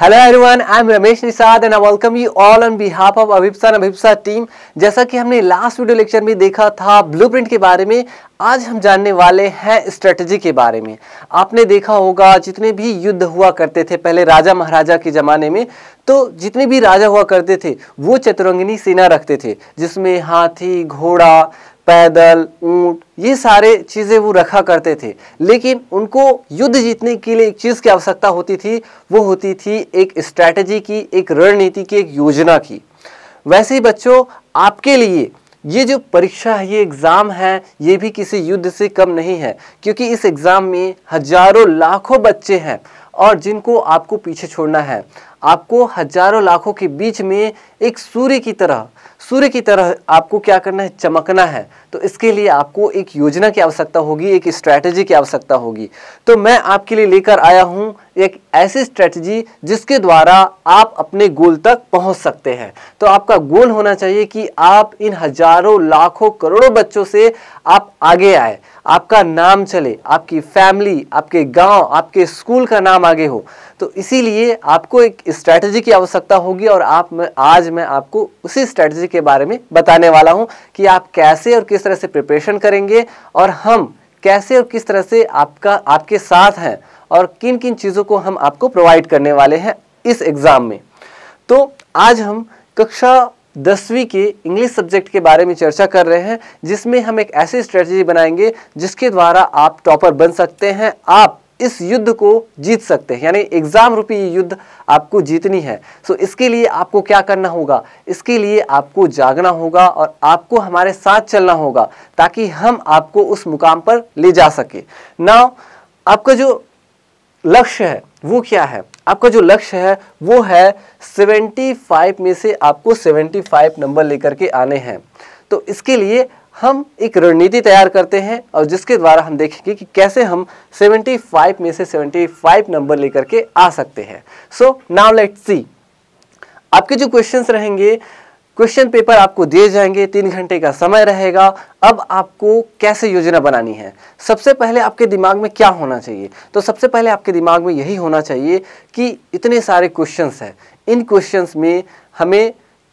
hello everyone I am Ramesh Nishad and I welcome you all on behalf of Abhipsa Abhipsa team जैसा कि हमने last video lecture में देखा था ब्लूप्रिंट के बारे में आज हम जानने वाले हैं स्ट्रेटजी के बारे में आपने देखा होगा जितने भी युद्ध हुआ करते थे पहले राजा महाराजा के ज़माने में तो जितने भी राजा हुआ करते थे वो चतुरंगिनी सेना रखते थे जिसमें हाथी घोड़ा पैदल ऊंट ये सारे चीज़ें वो रखा करते थे लेकिन उनको युद्ध जीतने के लिए एक चीज़ की आवश्यकता होती थी वो होती थी एक स्ट्रैटेजी की एक रणनीति की एक योजना की वैसे ही बच्चों आपके लिए ये जो परीक्षा है ये एग्ज़ाम है ये भी किसी युद्ध से कम नहीं है क्योंकि इस एग्ज़ाम में हजारों लाखों बच्चे हैं और जिनको आपको पीछे छोड़ना है आपको हजारों लाखों के बीच में एक सूर्य की तरह सूर्य की तरह आपको क्या करना है चमकना है तो इसके लिए आपको एक योजना की आवश्यकता होगी एक स्ट्रैटेजी की आवश्यकता होगी तो मैं आपके लिए लेकर आया हूँ एक ऐसी स्ट्रैटेजी जिसके द्वारा आप अपने गोल तक पहुँच सकते हैं तो आपका गोल होना चाहिए कि आप इन हजारों लाखों करोड़ों बच्चों से आप आगे आए आपका नाम चले आपकी फैमिली आपके गांव, आपके स्कूल का नाम आगे हो तो इसीलिए आपको एक स्ट्रैटेजी की आवश्यकता होगी और आप मैं आज मैं आपको उसी स्ट्रैटेजी के के बारे में बताने वाला हूँ कि आप कैसे और किस तरह से प्रिपरेशन करेंगे और हम कैसे और किस तरह से आपका आपके साथ हैं और किन किन चीज़ों को हम आपको प्रोवाइड करने वाले हैं इस एग्ज़ाम में तो आज हम कक्षा दसवीं के इंग्लिश सब्जेक्ट के बारे में चर्चा कर रहे हैं जिसमें हम एक ऐसी स्ट्रेटजी बनाएंगे जिसके द्वारा आप टॉपर बन सकते हैं आप इस युद्ध को जीत सकते हैं यानी एग्ज़ाम रूपी युद्ध आपको जीतनी है सो so, इसके लिए आपको क्या करना होगा इसके लिए आपको जागना होगा और आपको हमारे साथ चलना होगा ताकि हम आपको उस मुकाम पर ले जा सके नाउ आपका जो लक्ष्य है वो क्या है आपका जो लक्ष्य है वो है 75 में से आपको 75 नंबर लेकर के आने हैं तो इसके लिए हम एक रणनीति तैयार करते हैं और जिसके द्वारा हम देखेंगे कि कैसे हम 75 में से 75 नंबर लेकर के आ सकते हैं सो नाउ लेट सी आपके जो क्वेश्चंस रहेंगे क्वेश्चन पेपर आपको दिए जाएंगे तीन घंटे का समय रहेगा अब आपको कैसे योजना बनानी है सबसे पहले आपके दिमाग में क्या होना चाहिए तो सबसे पहले आपके दिमाग में यही होना चाहिए कि इतने सारे क्वेश्चंस हैं इन क्वेश्चंस में हमें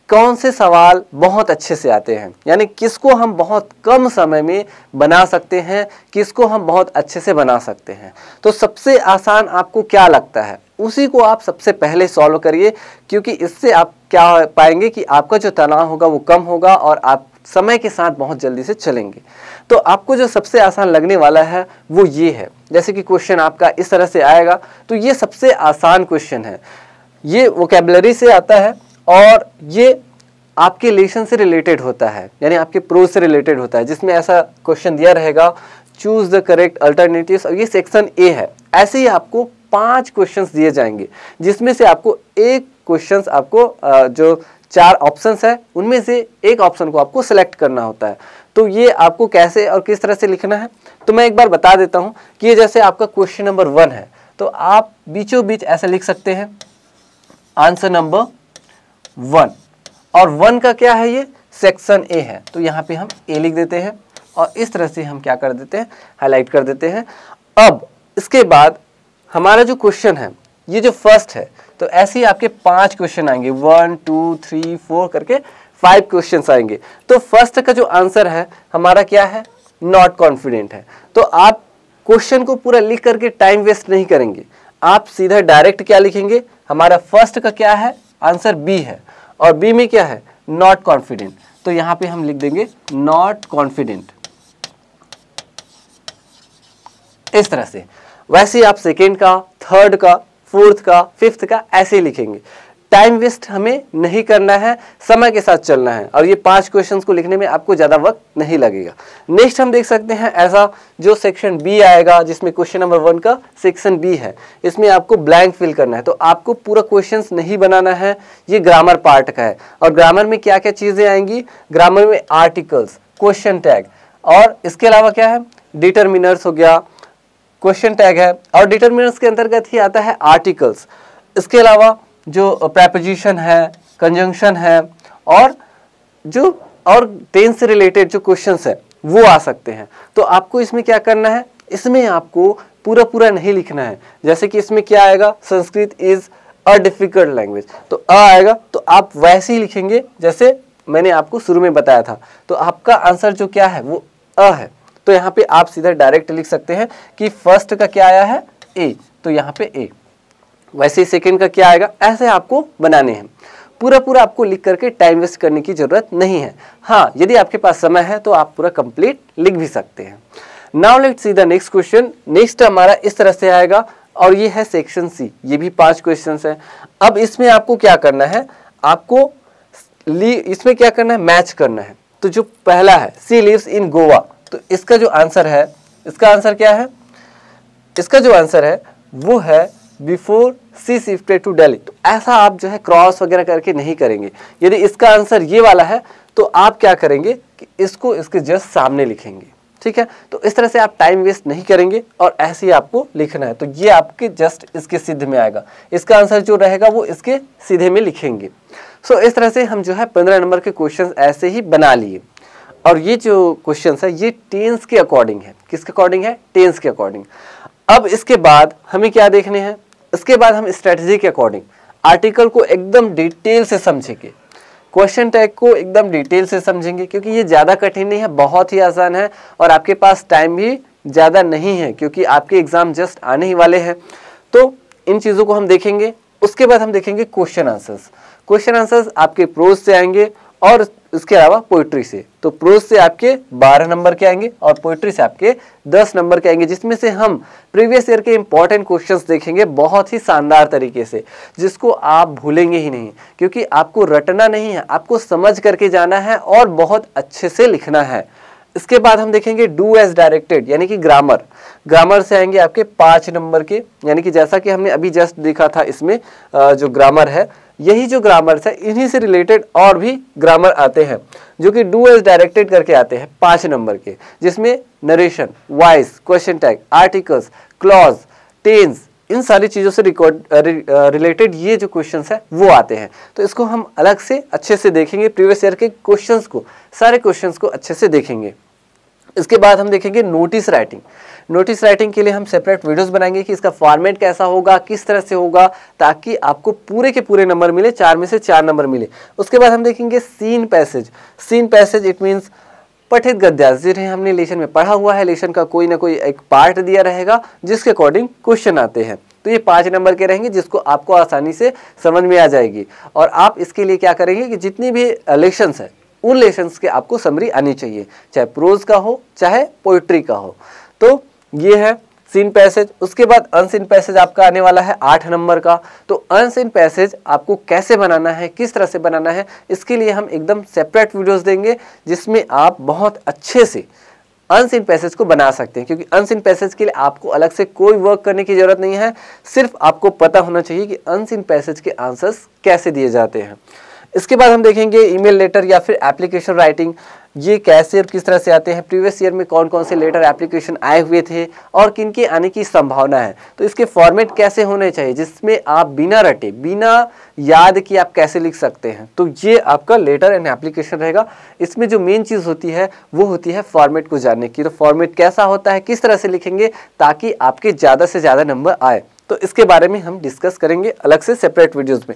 कौन से सवाल बहुत अच्छे से आते हैं यानी किसको हम बहुत कम समय में बना सकते हैं किसको हम बहुत अच्छे से बना सकते हैं तो सबसे आसान आपको क्या लगता है उसी को आप सबसे पहले सॉल्व करिए क्योंकि इससे आप क्या पाएंगे कि आपका जो तनाव होगा वो कम होगा और आप समय के साथ बहुत जल्दी से चलेंगे तो आपको जो सबसे आसान लगने वाला है वो ये है जैसे कि क्वेश्चन आपका इस तरह से आएगा तो ये सबसे आसान क्वेश्चन है ये वोकेबलरी से आता है और ये आपके रिलेशन से रिलेटेड होता है यानी आपके प्रो से रिलेटेड होता है जिसमें ऐसा क्वेश्चन दिया रहेगा चूज द करेक्ट अल्टरनेटिव ये सेक्शन ए है ऐसे ही आपको पांच क्वेश्चंस दिए जाएंगे जिसमें से आपको एक क्वेश्चंस आपको जो चार ऑप्शंस है उनमें से एक ऑप्शन को आपको सेलेक्ट करना होता है तो ये आपको कैसे और किस तरह से लिखना है तो मैं एक बार बता देता हूँ कि ये जैसे आपका क्वेश्चन नंबर वन है तो आप बीचों बीच ऐसा लिख सकते हैं आंसर नंबर वन और वन का क्या है ये सेक्शन ए है तो यहाँ पे हम ए लिख देते हैं और इस तरह से हम क्या कर देते हैं हाईलाइट कर देते हैं अब इसके बाद हमारा जो क्वेश्चन है ये जो फर्स्ट है तो ऐसे ही आपके पांच क्वेश्चन आएंगे वन टू थ्री फोर करके फाइव क्वेश्चन आएंगे तो फर्स्ट का जो आंसर है हमारा क्या है नॉट कॉन्फिडेंट है तो आप क्वेश्चन को पूरा लिख करके टाइम वेस्ट नहीं करेंगे आप सीधा डायरेक्ट क्या लिखेंगे हमारा फर्स्ट का क्या है आंसर बी है और बी में क्या है नॉट कॉन्फिडेंट तो यहां पे हम लिख देंगे नॉट कॉन्फिडेंट इस तरह से वैसे आप सेकेंड का थर्ड का फोर्थ का फिफ्थ का ऐसे लिखेंगे टाइम वेस्ट हमें नहीं करना है समय के साथ चलना है और ये पांच क्वेश्चंस को लिखने में आपको ज़्यादा वक्त नहीं लगेगा नेक्स्ट हम देख सकते हैं ऐसा जो सेक्शन बी आएगा जिसमें क्वेश्चन नंबर वन का सेक्शन बी है इसमें आपको ब्लैंक फिल करना है तो आपको पूरा क्वेश्चन नहीं बनाना है ये ग्रामर पार्ट का है और ग्रामर में क्या क्या चीज़ें आएंगी ग्रामर में आर्टिकल्स क्वेश्चन टैग और इसके अलावा क्या है डिटर्मिनर्स हो गया क्वेश्चन टैग है और डिटर्मिनर्स के अंतर्गत ही आता है आर्टिकल्स इसके अलावा जो प्रेपोजिशन है कंजंक्शन है और जो और टेंस से रिलेटेड जो क्वेश्चन है वो आ सकते हैं तो आपको इसमें क्या करना है इसमें आपको पूरा पूरा नहीं लिखना है जैसे कि इसमें क्या आएगा Sanskrit is a difficult language तो अ आएगा तो आप वैसे ही लिखेंगे जैसे मैंने आपको शुरू में बताया था तो आपका आंसर जो क्या है वो अ है तो यहाँ पे आप सीधा डायरेक्ट लिख सकते हैं कि फर्स्ट का क्या आया है ए तो यहाँ पे ए वैसे ही सेकेंड का क्या आएगा ऐसे आपको बनाने हैं पूरा पूरा आपको लिख करके टाइम वेस्ट करने की ज़रूरत नहीं है हाँ यदि आपके पास समय है तो आप पूरा कंप्लीट लिख भी सकते हैं now let see the next question next हमारा इस तरह से आएगा और ये है सेक्शन सी ये भी पांच क्वेश्चन है अब इसमें आपको क्या करना है आपको इसमें क्या करना है मैच करना है तो जो पहला है सी लिवस इन गोवा तो इसका जो आंसर है इसका आंसर क्या है इसका जो आंसर है वो है before she shifted to Delhi तो ऐसा आप जो है क्रॉस वगैरह करके नहीं करेंगे यदि इसका आंसर ये वाला है तो आप क्या करेंगे कि इसको इसके जस्ट सामने लिखेंगे ठीक है तो इस तरह से आप टाइम वेस्ट नहीं करेंगे और ऐसे ही आपको लिखना है तो ये आपके जस्ट इसके सिद्ध में आएगा इसका आंसर जो रहेगा वो इसके सीधे में लिखेंगे सो इस तरह से हम जो है पंद्रह नंबर के क्वेश्चन ऐसे ही बना लिए और ये जो क्वेश्चन है ये टेंस के अकॉर्डिंग है किसके अकॉर्डिंग है टेंस के अकॉर्डिंग अब इसके बाद हमें क्या देखने हैं इसके बाद हम स्ट्रेटजी के अकॉर्डिंग आर्टिकल को एकदम डिटेल से समझेंगे क्वेश्चन टैग को एकदम डिटेल से समझेंगे क्योंकि ये ज़्यादा कठिन नहीं है बहुत ही आसान है और आपके पास टाइम भी ज़्यादा नहीं है क्योंकि आपके एग्ज़ाम जस्ट आने ही वाले हैं तो इन चीज़ों को हम देखेंगे उसके बाद हम देखेंगे क्वेश्चन आंसर्स क्वेश्चन आंसर्स आपके प्रोज से आएंगे और उसके अलावा पोइट्री से तो प्रोज से आपके 12 नंबर के आएंगे और पोइट्री से आपके 10 नंबर के आएंगे जिसमें से हम प्रीवियस ईयर के इंपॉर्टेंट क्वेश्चंस देखेंगे बहुत ही शानदार तरीके से जिसको आप भूलेंगे ही नहीं क्योंकि आपको रटना नहीं है आपको समझ करके जाना है और बहुत अच्छे से लिखना है इसके बाद हम देखेंगे डू एज डायरेक्टेड यानी कि ग्रामर ग्रामर से आएंगे आपके पाँच नंबर के यानी कि जैसा कि हमने अभी जस्ट देखा था इसमें जो ग्रामर है यही जो ग्रामर्स है इन्हीं से रिलेटेड और भी ग्रामर आते हैं जो कि डू एज डायरेक्टेड करके आते हैं पाँच नंबर के जिसमें narration voice question tag articles clause tense इन सारी चीज़ों से रिकॉर्ड रिलेटेड ये जो क्वेश्चन है वो आते हैं तो इसको हम अलग से अच्छे से देखेंगे प्रीवियस ईयर के क्वेश्चन को सारे क्वेश्चन को अच्छे से देखेंगे इसके बाद हम देखेंगे नोटिस राइटिंग नोटिस राइटिंग के लिए हम सेपरेट वीडियोस बनाएंगे कि इसका फॉर्मेट कैसा होगा किस तरह से होगा ताकि आपको पूरे के पूरे नंबर मिले चार में से चार नंबर मिले उसके बाद हम देखेंगे seen passage seen passage it means पठित गद्यांश जिन्हें हमने लेशन में पढ़ा हुआ है लेशन का कोई ना कोई एक पार्ट दिया रहेगा जिसके अकॉर्डिंग क्वेश्चन आते हैं तो ये पाँच नंबर के रहेंगे जिसको आपको आसानी से समझ में आ जाएगी और आप इसके लिए क्या करेंगे कि जितनी भी लेशंस हैं उन लेसन्स के आपको समरी आनी चाहिए चाहे प्रोज का हो चाहे पोइट्री का हो तो ये है सीन पैसेज उसके बाद अनसिन पैसेज आपका आने वाला है आठ नंबर का तो अनसिन पैसेज आपको कैसे बनाना है किस तरह से बनाना है इसके लिए हम एकदम सेपरेट वीडियोस देंगे जिसमें आप बहुत अच्छे से अनसिन पैसेज को बना सकते हैं क्योंकि अनसिन पैसेज के लिए आपको अलग से कोई वर्क करने की ज़रूरत नहीं है सिर्फ आपको पता होना चाहिए कि अनसिन पैसेज के आंसर्स कैसे दिए जाते हैं इसके बाद हम देखेंगे ईमेल लेटर या फिर एप्लीकेशन राइटिंग ये कैसे और किस तरह से आते हैं प्रीवियस ईयर में कौन कौन से लेटर एप्लीकेशन आए हुए थे और किन के आने की संभावना है तो इसके फॉर्मेट कैसे होने चाहिए जिसमें आप बिना रटे बिना याद कि आप कैसे लिख सकते हैं तो ये आपका लेटर एंड एप्लीकेशन रहेगा इसमें जो मेन चीज़ होती है वो होती है फॉर्मेट को जानने की तो फॉर्मेट कैसा होता है किस तरह से लिखेंगे ताकि आपके ज़्यादा से ज़्यादा नंबर आए तो इसके बारे में हम डिस्कस करेंगे अलग से सेपरेट वीडियोस में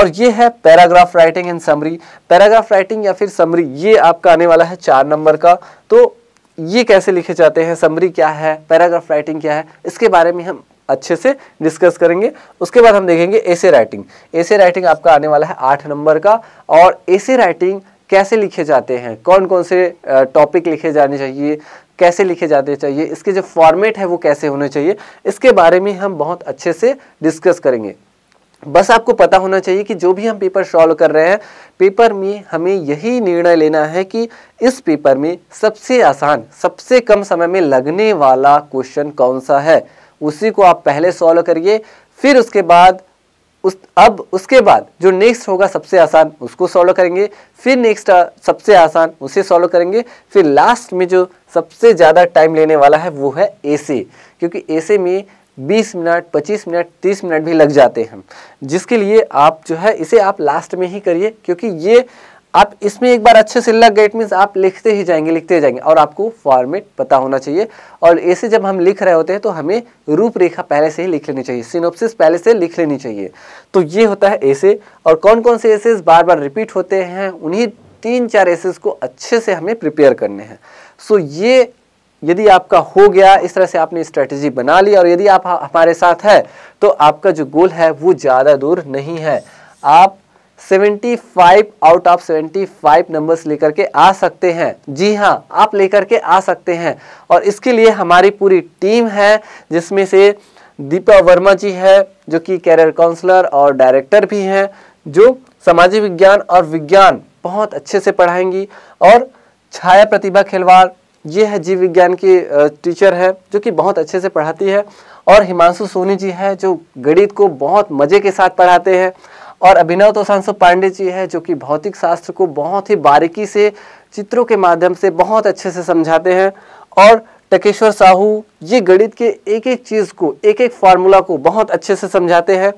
और ये है paragraph writing and summary paragraph writing या फिर समरी ये आपका आने वाला है चार नंबर का तो ये कैसे लिखे जाते हैं समरी क्या है पैराग्राफ राइटिंग क्या है इसके बारे में हम अच्छे से डिस्कस करेंगे उसके बाद हम देखेंगे ए राइटिंग ए राइटिंग आपका आने वाला है आठ नंबर का और ए राइटिंग कैसे लिखे जाते हैं कौन कौन से टॉपिक लिखे जाने चाहिए कैसे लिखे जाने चाहिए इसके जो फॉर्मेट है वो कैसे होने चाहिए इसके बारे में हम बहुत अच्छे से डिस्कस करेंगे बस आपको पता होना चाहिए कि जो भी हम पेपर सॉल्व कर रहे हैं पेपर में हमें यही निर्णय लेना है कि इस पेपर में सबसे आसान सबसे कम समय में लगने वाला क्वेश्चन कौन सा है उसी को आप पहले सॉल्व करिए फिर उसके बाद उस अब उसके बाद जो नेक्स्ट होगा सबसे आसान उसको सॉल्व करेंगे फिर नेक्स्ट सबसे आसान उसे सॉल्व करेंगे फिर लास्ट में जो सबसे ज़्यादा टाइम लेने वाला है वो है एसे क्योंकि एसे में 20 मिनट 25 मिनट 30 मिनट भी लग जाते हैं जिसके लिए आप जो है इसे आप लास्ट में ही करिए क्योंकि ये आप इसमें एक बार अच्छे से लग गए इट मीन्स आप लिखते ही जाएंगे लिखते ही जाएंगे और आपको फॉर्मेट पता होना चाहिए और ऐसे जब हम लिख रहे होते हैं तो हमें रूपरेखा पहले से ही लिख लेनी चाहिए सिनोप्सिस पहले से लिख लेनी चाहिए तो ये होता है ऐसे और कौन कौन से ऐसे बार बार रिपीट होते हैं उन्हीं तीन चार ऐसे को अच्छे से हमें प्रिपेयर करने हैं सो ये यदि आपका हो गया इस तरह से आपने स्ट्रैटेजी बना ली और यदि आप हमारे साथ है तो आपका जो गोल है वो ज़्यादा दूर नहीं है आप 75 आउट ऑफ 75 नंबर्स लेकर के आ सकते हैं जी हाँ आप लेकर के आ सकते हैं और इसके लिए हमारी पूरी टीम है जिसमें से दीपा वर्मा जी है जो कि कैरियर काउंसलर और डायरेक्टर भी हैं जो सामाजिक विज्ञान और विज्ञान बहुत अच्छे से पढ़ाएंगी और छाया प्रतिभा खिलवाड़ ये है जीव विज्ञान की टीचर है जो कि बहुत अच्छे से पढ़ाती है और हिमांशु सोनी जी है जो गणित को बहुत मज़े के साथ पढ़ाते हैं और अभिनव तो सांसद पांडे जी है जो कि भौतिक शास्त्र को बहुत ही बारीकी से चित्रों के माध्यम से बहुत अच्छे से समझाते हैं और टकेश्वर साहू ये गणित के एक एक चीज़ को एक एक फार्मूला को बहुत अच्छे से समझाते हैं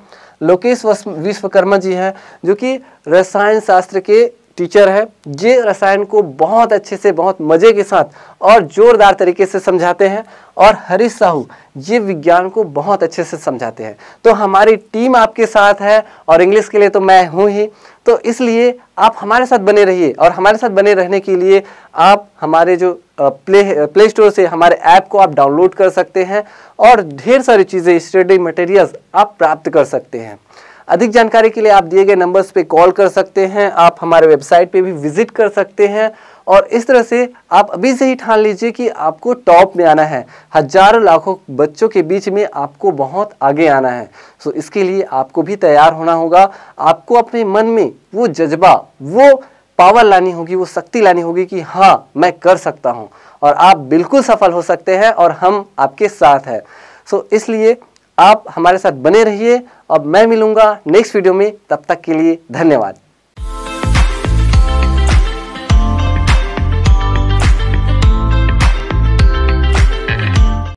लोकेश विश्वकर्मा जी हैं जो कि रसायन शास्त्र के टीचर है ये रसायन को बहुत अच्छे से बहुत मज़े के साथ और ज़ोरदार तरीके से समझाते हैं और हरीश साहू ये विज्ञान को बहुत अच्छे से समझाते हैं तो हमारी टीम आपके साथ है और इंग्लिश के लिए तो मैं हूँ ही तो इसलिए आप हमारे साथ बने रहिए और हमारे साथ बने रहने के लिए आप हमारे जो प्ले प्ले स्टोर से हमारे ऐप को आप डाउनलोड कर सकते हैं और ढेर सारी चीज़ें स्टडी मटेरियल्स आप प्राप्त कर सकते हैं अधिक जानकारी के लिए आप दिए गए नंबर्स पे कॉल कर सकते हैं आप हमारे वेबसाइट पे भी विजिट कर सकते हैं और इस तरह से आप अभी से ही ठान लीजिए कि आपको टॉप में आना है हजारों लाखों बच्चों के बीच में आपको बहुत आगे आना है सो इसके लिए आपको भी तैयार होना होगा आपको अपने मन में वो जज्बा वो पावर लानी होगी वो शक्ति लानी होगी कि हाँ मैं कर सकता हूँ और आप बिल्कुल सफल हो सकते हैं और हम आपके साथ हैं सो इसलिए आप हमारे साथ बने रहिए अब मैं मिलूंगा नेक्स्ट वीडियो में तब तक के लिए धन्यवाद